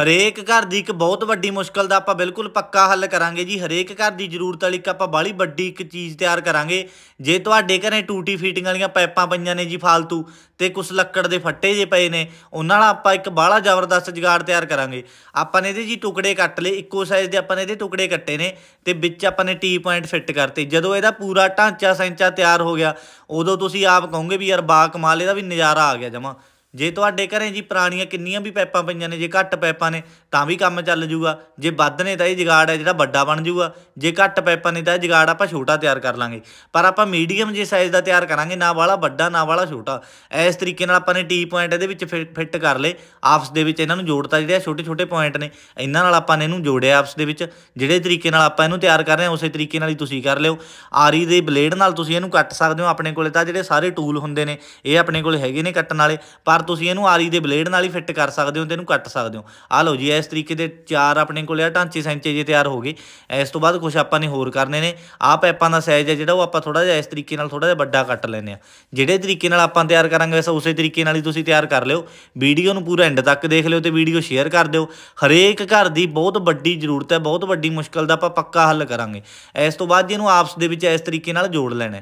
ਹਰੇਕ ਘਰ ਦੀ ਇੱਕ ਬਹੁਤ ਵੱਡੀ ਮੁਸ਼ਕਲ ਦਾ ਆਪਾਂ ਬਿਲਕੁਲ ਪੱਕਾ ਹੱਲ ਕਰਾਂਗੇ ਜੀ ਹਰੇਕ ਘਰ ਦੀ ਜ਼ਰੂਰਤ ਵਾਲੀ ਇੱਕ ਆਪਾਂ ਬਾਲੀ ਵੱਡੀ ਇੱਕ ਚੀਜ਼ ਤਿਆਰ ਕਰਾਂਗੇ ਜੇ ਤੁਹਾਡੇ ਘਰੇ ਟੂਟੀ ਫੀਟਿੰਗ ਵਾਲੀਆਂ ਪਾਈਪਾਂ ਪਈਆਂ ਨੇ ਜੀ ਫालतू ਤੇ ਕੁਝ ਲੱਕੜ ਦੇ ਫੱਟੇ ਜੇ ਪਏ ਨੇ ਉਹਨਾਂ ਨਾਲ ਆਪਾਂ ਇੱਕ ਬਾਲਾ ਜ਼ਬਰਦਸਤ ਜਗਾੜ ਤਿਆਰ ਕਰਾਂਗੇ ਆਪਾਂ ਨੇ ਇਹਦੇ ਜੀ ਟੁਕੜੇ ਕੱਟ ਲਏ ਇੱਕੋ ਸਾਈਜ਼ ਦੇ ਆਪਾਂ ਨੇ ਇਹਦੇ ਟੁਕੜੇ ਕੱਟੇ ਨੇ ਤੇ ਵਿੱਚ ਆਪਾਂ ਨੇ ਟੀ ਪੁਆਇੰਟ ਫਿੱਟ ਕਰਤੇ ਜਦੋਂ ਇਹਦਾ ਪੂਰਾ ਢਾਂਚਾ ਸੈਂਚਾ ਤਿਆਰ ਹੋ ਗਿਆ ਉਦੋਂ ਤੁਸੀਂ ਆਪ ਕਹੋਗੇ ਵੀ ਯਾਰ ਬਾ ਕਮਾਲ ਇਹਦਾ ਵੀ ਨਜ਼ਾਰਾ ਆ ਗਿਆ ਜਮਾ ਜੇ ਤੁਹਾਡੇ ਘਰੇ ਜੀ ਪੁਰਾਣੀਆਂ ਕਿੰਨੀਆਂ ਵੀ ਪੈਪਾਂ ਪਈਆਂ ਨੇ ਜੇ ਘੱਟ ਪੈਪਾਂ ਨੇ ਤਾਂ ਵੀ ਕੰਮ ਚੱਲ ਜੂਗਾ ਜੇ ਵੱਧ ਨੇ ਤਾਂ ਇਹ ਜਿਗਾੜ ਹੈ ਜਿਹੜਾ ਵੱਡਾ ਬਣ ਜੂਗਾ ਜੇ ਘੱਟ ਪੈਪਾਂ ਨੇ ਤਾਂ ਇਹ ਜਗਾੜ ਆਪਾਂ ਛੋਟਾ ਤਿਆਰ ਕਰ ਲਾਂਗੇ ਪਰ ਆਪਾਂ ਮੀਡੀਅਮ ਜੇ ਸਾਈਜ਼ ਦਾ ਤਿਆਰ ਕਰਾਂਗੇ ਨਾ ਵਾਲਾ ਵੱਡਾ ਨਾ ਵਾਲਾ ਛੋਟਾ ਇਸ ਤਰੀਕੇ ਨਾਲ ਆਪਾਂ ਨੇ ਟੀ ਪੁਆਇੰਟ ਇਹਦੇ ਵਿੱਚ ਫਿੱਟ ਕਰ ਲਏ ਆਪਸ ਦੇ ਵਿੱਚ ਇਹਨਾਂ ਨੂੰ ਜੋੜਤਾ ਜਿਹੜੇ ਛੋਟੇ ਛੋਟੇ ਪੁਆਇੰਟ ਨੇ ਇਹਨਾਂ ਨਾਲ ਆਪਾਂ ਨੇ ਇਹਨੂੰ ਜੋੜਿਆ ਆਪਸ ਦੇ ਵਿੱਚ ਜਿਹੜੇ ਤਰੀਕੇ ਨਾਲ ਆਪਾਂ ਇਹਨੂੰ ਤਿਆਰ ਕਰ ਰਹੇ ਹਾਂ ਉਸੇ ਤਰੀਕੇ ਨਾਲ ਹੀ ਤੁਸੀਂ ਕਰ ਲਿਓ ਆਰੀ ਦੇ ਬਲੇਡ ਨਾਲ ਤੁਸੀਂ ਇਹਨੂੰ ਕੱਟ ਸਕਦੇ ਹੋ ਆਪਣੇ ਕੋਲੇ ਤਾਂ ਜਿਹੜੇ ਸਾਰੇ ਟੂਲ ਹੁੰਦੇ ਨੇ ਇਹ ਆਪਣੇ ਕੋਲੇ ਹੈਗੇ ਨੇ ਕੱਟਣ ਵਾਲੇ ਪਰ ਤੁਸੀਂ ਇਹਨੂੰ ਆਰੀ ਦੇ ਬਲੇਡ ਨਾਲ ਹੀ ਫਿੱਟ ਕਰ ਸਕਦੇ ਹੋ ਤੇ ਇਹਨੂੰ ਕੱਟ ਸਕਦੇ ਹੋ ਆ ਲਓ ਜੀ ਇਸ ਤਰੀਕੇ ਦੇ ਚਾਰ ਆਪਣੇ ਕੋਲੇ ਆ ਢਾਂਚੇ ਸੈਂਚੇ ਜੇ ਤਿਆਰ ਹੋ ਗਏ ਇਸ ਤੋਂ ਬਾਅਦ ਕੁਝ ਆਪਾਂ ਨੇ ਹੋਰ ਕਰਨੇ ਨੇ ਆ ਪੈਪਾਂ ਦਾ ਸਾਈਜ਼ ਹੈ ਜਿਹੜਾ ਉਹ ਆਪਾਂ ਥੋੜਾ ਜਿਹਾ ਇਸ ਤਰੀਕੇ ਨਾਲ ਥੋੜਾ ਜਿਹਾ ਵੱਡਾ ਕੱਟ ਲੈਨੇ ਆ ਜਿਹੜੇ ਤਰੀਕੇ ਨਾਲ ਆਪਾਂ ਤਿਆਰ ਕਰਾਂਗੇ ਵੈਸਾ ਉਸੇ ਤਰੀਕੇ ਨਾਲ ਹੀ ਤੁਸੀਂ ਤਿਆਰ ਕਰ ਲਿਓ ਵੀਡੀਓ ਨੂੰ ਪੂਰਾ ਐਂਡ ਤੱਕ ਦੇਖ ਲਿਓ ਤੇ ਵੀਡੀਓ ਸ਼ੇਅਰ ਕਰ ਦਿਓ ਹਰੇਕ ਘਰ ਦੀ ਬਹੁਤ ਵੱਡੀ ਜ਼ਰੂਰਤ ਹੈ ਬਹੁਤ ਵੱਡੀ ਮੁਸ਼ਕਲ ਦਾ ਆਪਾਂ ਪੱਕਾ ਹੱਲ ਕਰਾਂਗੇ ਇਸ ਤੋਂ ਬਾਅਦ ਇਹਨੂੰ ਆਪਸ ਦੇ ਵਿੱਚ ਇਸ ਤਰੀਕੇ ਨਾਲ ਜੋੜ ਲੈਣਾ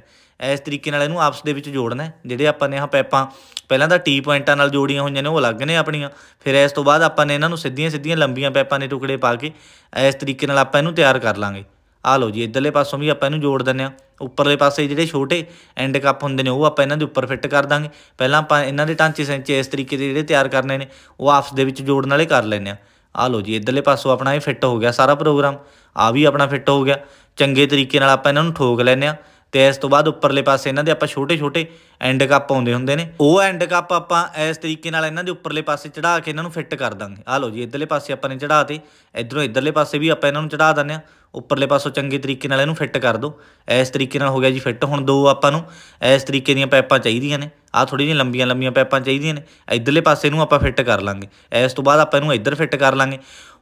ਇਸ ਤਰੀਕੇ ਨਾਲ ਇਹਨੂੰ ਆਪਸ ਦੇ ਵਿੱਚ ਜੋੜਨਾ ਹੈ ਜਿਹੜੇ ਆਪਾਂ ਨੇ ਆਹ ਪੈਪਾਂ ਪਹਿਲਾਂ ਤਾਂ ਟੀ ਪੁਆਇੰਟਾਂ ਨਾਲ ਜੋੜੀਆਂ ਹੋਈਆਂ ਨੇ ਉਹ ਅਲੱਗ ਨੇ ਆਪਣੀਆਂ ਫਿਰ ਇਸ ਤੋਂ ਬਾਅਦ ਆਪਾਂ ਨੇ ਇਹਨਾਂ ਨੂੰ ਸਿੱਧੀਆਂ ਸਿੱਧੀਆਂ ਲੰਬੀਆਂ ਪੈਪਾਂ ਦੇ ਟੁਕੜੇ ਪਾ ਕੇ ਇਸ ਤਰੀਕੇ ਨਾਲ ਆਪਾਂ ਇਹਨੂੰ ਤਿਆਰ ਕਰ ਲਾਂਗੇ ਆ ਲਓ ਜੀ ਇਧਰਲੇ ਪਾਸੋਂ ਵੀ ਆਪਾਂ ਇਹਨੂੰ ਜੋੜ ਦਿੰਨੇ ਆ ਉੱਪਰਲੇ ਪਾਸੇ ਜਿਹੜੇ ਛੋਟੇ ਐਂਡ ਕੱਪ ਹੁੰਦੇ ਨੇ ਉਹ ਆਪਾਂ ਇਹਨਾਂ ਦੇ ਉੱਪਰ ਫਿੱਟ ਕਰ ਦਾਂਗੇ ਪਹਿਲਾਂ ਆਪਾਂ ਇਹਨਾਂ ਦੇ ਟਾਂਚੇ ਸੈਂਚੇ ਇਸ ਤਰੀਕੇ ਦੇ ਜਿਹੜੇ ਤਿਆਰ ਕਰਨੇ ਨੇ ਉਹ ਆਪਸ ਦੇ ਵਿੱਚ ਜੋੜਨ ਵਾਲੇ ਕਰ ਲੈਨੇ ਆ ਆ ਲਓ ਜੀ ਇਧਰਲੇ ਪਾਸੋਂ ਆਪਣਾ ਇਹ ਫਿੱਟ ਹੋ ਗਿਆ ਸਾਰਾ ਪ੍ਰੋਗਰਾਮ ਆ ਵੀ ਆਪਣਾ ਫਿੱਟ ਹੋ ਗਿਆ ਚੰਗੇ ਤਰੀਕੇ ਨਾਲ ਆਪਾਂ ਇਹਨਾਂ ਨੂੰ ਠੋਕ ਲੈਨੇ ਆ ਤੇ ਇਸ ਤੋਂ ਬਾਅਦ ਉੱਪਰਲੇ ਪਾਸੇ ਇਹਨਾਂ ਦੇ ਆਪਾਂ ਛੋਟੇ ਛੋਟੇ ਐਂਡ ਕੱਪ ਆਉਂਦੇ ਹੁੰਦੇ ਨੇ ਉਹ ਐਂਡ ਕੱਪ ਆਪਾਂ ਇਸ ਤਰੀਕੇ ਨਾਲ ਇਹਨਾਂ ਦੇ ਉੱਪਰਲੇ ਪਾਸੇ ਚੜਾ ਕੇ ਇਹਨਾਂ ਨੂੰ ਫਿੱਟ ਕਰ ਦਾਂਗੇ ਆਹ ਲਓ ਜੀ ਇਧਰਲੇ ਪਾਸੇ ਆਪਾਂ ਨੇ ਚੜਾਤੇ ਇਧਰੋਂ ਇਧਰਲੇ ਪਾਸੇ ਵੀ ਆਪਾਂ ਇਹਨਾਂ ਨੂੰ ਚੜਾ ਦਿੰਦੇ ਆ ਉੱਪਰਲੇ ਪਾਸੋਂ ਚੰਗੇ ਤਰੀਕੇ ਨਾਲ ਇਹਨੂੰ ਫਿੱਟ ਕਰ ਦਿਓ ਇਸ ਤਰੀਕੇ ਨਾਲ ਹੋ ਗਿਆ ਜੀ ਫਿੱਟ ਹੁਣ ਦੋ ਆਪਾਂ ਨੂੰ ਇਸ ਤਰੀਕੇ ਦੀਆਂ ਪਾਈਪਾਂ ਚਾਹੀਦੀਆਂ ਨੇ ਆ ਥੋੜੀ ਜਿਹੀ ਲੰਬੀਆਂ ਲੰਬੀਆਂ ਪਾਈਪਾਂ ਚਾਹੀਦੀਆਂ ਨੇ ਇਧਰਲੇ ਪਾਸੇ ਨੂੰ ਆਪਾਂ ਫਿੱਟ ਕਰ ਲਾਂਗੇ ਇਸ ਤੋਂ ਬਾਅਦ ਆਪਾਂ ਇਹਨੂੰ ਇਧਰ ਫਿੱਟ ਕਰ ਲਾਂਗੇ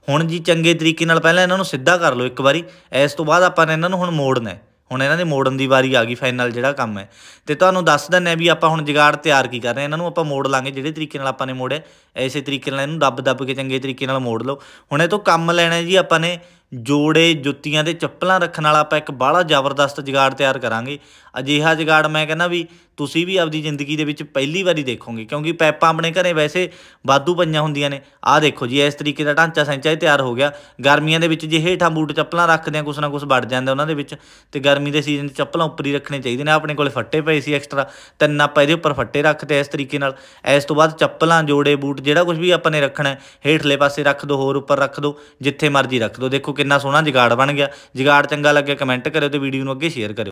ਹੁਣ ਜੀ ਚੰਗੇ ਤਰੀਕੇ ਨਾਲ ਪਹਿਲਾਂ ਇਹਨਾਂ ਨੂੰ ਸਿੱਧਾ ਕਰ ਲਓ ਇੱਕ ਵਾਰੀ ਇਸ ਤੋਂ ਬਾਅਦ ਆਪਾਂ ਨੇ ਇਹਨਾਂ ਨੂੰ ਹੁਣ ਮੋੜਨਾ ਹੈ ਹੁਣ ਇਹਨਾਂ ਦੇ ਮੋੜਨ ਦੀ ਵਾਰੀ ਆ ਗਈ ਫਾਈਨਲ ਜਿਹੜਾ ਕੰਮ ਹੈ ਤੇ ਤੁਹਾਨੂੰ ਦੱਸ ਦਿੰਨੇ ਆ ਵੀ ਆਪਾਂ ਹੁਣ ਜਿਗਾੜ ਤਿਆਰ ਕੀ ਕਰ ਰਹੇ ਇਹਨਾਂ ਨੂੰ ਆਪਾਂ ਮੋੜ ਲਾਂਗੇ ਜਿਹੜੇ ਤਰੀਕੇ ਨਾਲ ਆਪਾਂ ਨੇ ਮੋੜਿਆ ਐਸੇ ਤਰੀਕੇ ਨਾਲ ਇਹਨੂੰ ਦੱਬ ਦੱਬ ਕੇ ਚੰਗੇ ਤਰੀਕੇ ਨਾਲ ਮੋੜ ਲਓ ਹੁਣ ਇਹ ਤੋਂ ਕੰਮ ਲੈਣਾ ਜੀ ਆਪਾਂ ਨੇ ਜੋੜੇ ਜੁੱਤੀਆਂ ਦੇ ਚੱਪਲਾਂ ਰੱਖਣ ਵਾਲਾ ਆਪਾਂ ਇੱਕ ਬਾਹਲਾ ਜ਼ਬਰਦਸਤ ਜਿਗਾੜ ਤਿਆਰ ਕਰਾਂਗੇ ਅਜਿਹਾ ਜਗਾੜ ਮੈਂ ਕਹਿੰਦਾ ਵੀ ਤੁਸੀਂ ਵੀ ਆਪਦੀ ਜ਼ਿੰਦਗੀ ਦੇ ਵਿੱਚ ਪਹਿਲੀ ਵਾਰੀ ਦੇਖੋਗੇ ਕਿਉਂਕਿ ਪੈਪਾਂ ਆਪਣੇ ਘਰੇ ਵੈਸੇ ਬਾਦੂ ਪਈਆਂ ਹੁੰਦੀਆਂ ਨੇ ਆਹ ਦੇਖੋ ਜੀ ਇਸ ਤਰੀਕੇ ਦਾ ਢਾਂਚਾ ਸੈਂਚਾ ਹੀ ਤਿਆਰ ਹੋ ਗਿਆ ਗਰਮੀਆਂ ਦੇ ਵਿੱਚ ਜੇ ਹੇਠਾਂ ਬੂਟ ਚੱਪਲਾਂ ਰੱਖਦੇ ਆ ਕੁਛ ਨਾ ਕੁਛ ਵੜ ਜਾਂਦੇ ਉਹਨਾਂ ਦੇ ਵਿੱਚ ਤੇ ਗਰਮੀ ਦੇ ਸੀਜ਼ਨ 'ਚ ਚੱਪਲਾਂ ਉੱਪਰ ਹੀ ਰੱਖਣੇ ਚਾਹੀਦੇ ਨੇ ਆਪਣੇ ਕੋਲੇ ਫੱਟੇ ਪਏ ਸੀ ਐਕਸਟਰਾ ਤਿੰਨ ਆਪਾਂ ਇਹਦੇ ਉੱਪਰ ਫੱਟੇ ਰੱਖਦੇ ਇਸ ਤਰੀਕੇ ਨਾਲ ਇਸ ਤੋਂ ਬਾਅਦ ਚੱਪਲਾਂ ਜੋੜੇ ਬੂਟ ਜਿਹੜਾ ਕੁਝ ਵੀ ਆਪਾਂ ਨੇ ਰੱਖਣਾ ਹੇਠਲੇ ਪਾਸੇ ਰੱਖ ਦੋ ਹੋਰ ਉੱਪਰ ਰੱਖ ਦੋ ਜਿੱਥੇ ਮਰਜ਼ੀ ਰੱਖ ਦੋ ਦੇਖੋ ਕਿੰਨਾ ਸੋਹਣਾ ਜਿਗਾੜ ਬਣ ਗਿਆ ਜਿਗਾੜ ਚੰਗਾ ਲੱਗੇ ਕਮੈਂਟ ਕਰਿਓ ਤੇ ਵੀਡੀਓ ਨੂੰ ਅੱਗੇ ਸ਼ੇਅਰ ਕਰਿਓ